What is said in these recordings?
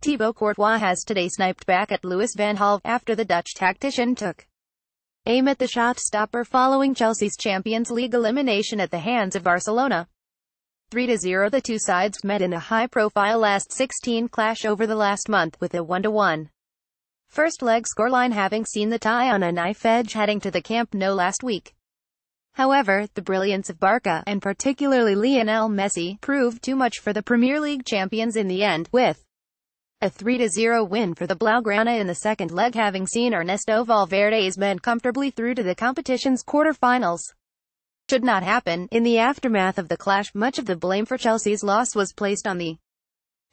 Thibaut Courtois has today sniped back at Louis van Gaal, after the Dutch tactician took aim at the shot stopper following Chelsea's Champions League elimination at the hands of Barcelona. 3-0 The two sides met in a high-profile last 16 clash over the last month, with a 1-1 first leg scoreline having seen the tie on a knife edge heading to the Camp Nou last week. However, the brilliance of Barca, and particularly Lionel Messi, proved too much for the Premier League champions in the end, with a 3-0 win for the Blaugrana in the second leg having seen Ernesto Valverde's men comfortably through to the competition's quarterfinals. Should not happen. In the aftermath of the clash, much of the blame for Chelsea's loss was placed on the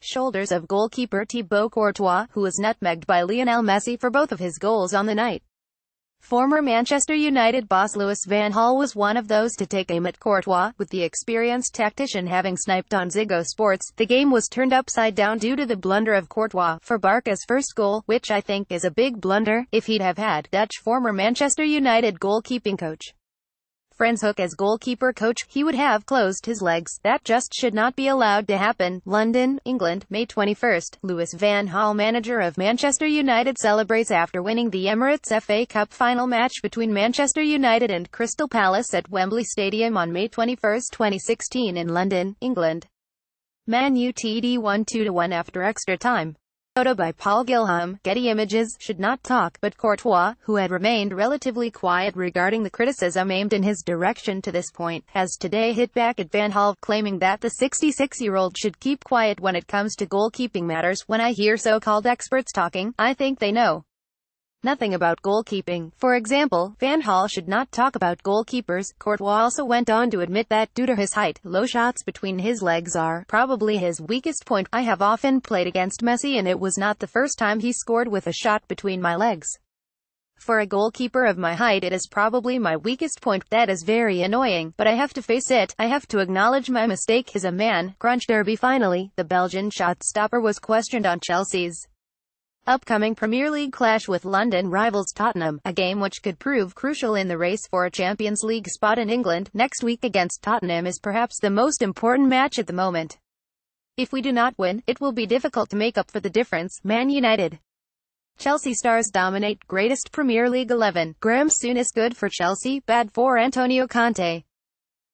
shoulders of goalkeeper Thibaut Courtois, who was nutmegged by Lionel Messi for both of his goals on the night. Former Manchester United boss Louis van Gaal was one of those to take aim at Courtois, with the experienced tactician having sniped on Ziggo Sports. The game was turned upside down due to the blunder of Courtois for Barca's first goal, which I think is a big blunder, if he'd have had, Dutch former Manchester United goalkeeping coach. Friends Hook as goalkeeper coach, he would have closed his legs. That just should not be allowed to happen. London, England, May 21. Lewis Van Hall, manager of Manchester United, celebrates after winning the Emirates FA Cup final match between Manchester United and Crystal Palace at Wembley Stadium on May 21, 2016 in London, England. Man UTD 1-2-1 after extra time. Photo by Paul Gilham, Getty Images, should not talk, but Courtois, who had remained relatively quiet regarding the criticism aimed in his direction to this point, has today hit back at Van Hal, claiming that the 66-year-old should keep quiet when it comes to goalkeeping matters. When I hear so-called experts talking, I think they know nothing about goalkeeping. For example, Van Hall should not talk about goalkeepers. Courtois also went on to admit that, due to his height, low shots between his legs are probably his weakest point. I have often played against Messi and it was not the first time he scored with a shot between my legs. For a goalkeeper of my height it is probably my weakest point, that is very annoying, but I have to face it, I have to acknowledge my mistake as a man, crunch derby finally, the Belgian shot stopper was questioned on Chelsea's Upcoming Premier League clash with London rivals Tottenham, a game which could prove crucial in the race for a Champions League spot in England next week against Tottenham is perhaps the most important match at the moment. If we do not win, it will be difficult to make up for the difference, Man United. Chelsea stars dominate, greatest Premier League 11, Graham soon is good for Chelsea, bad for Antonio Conte.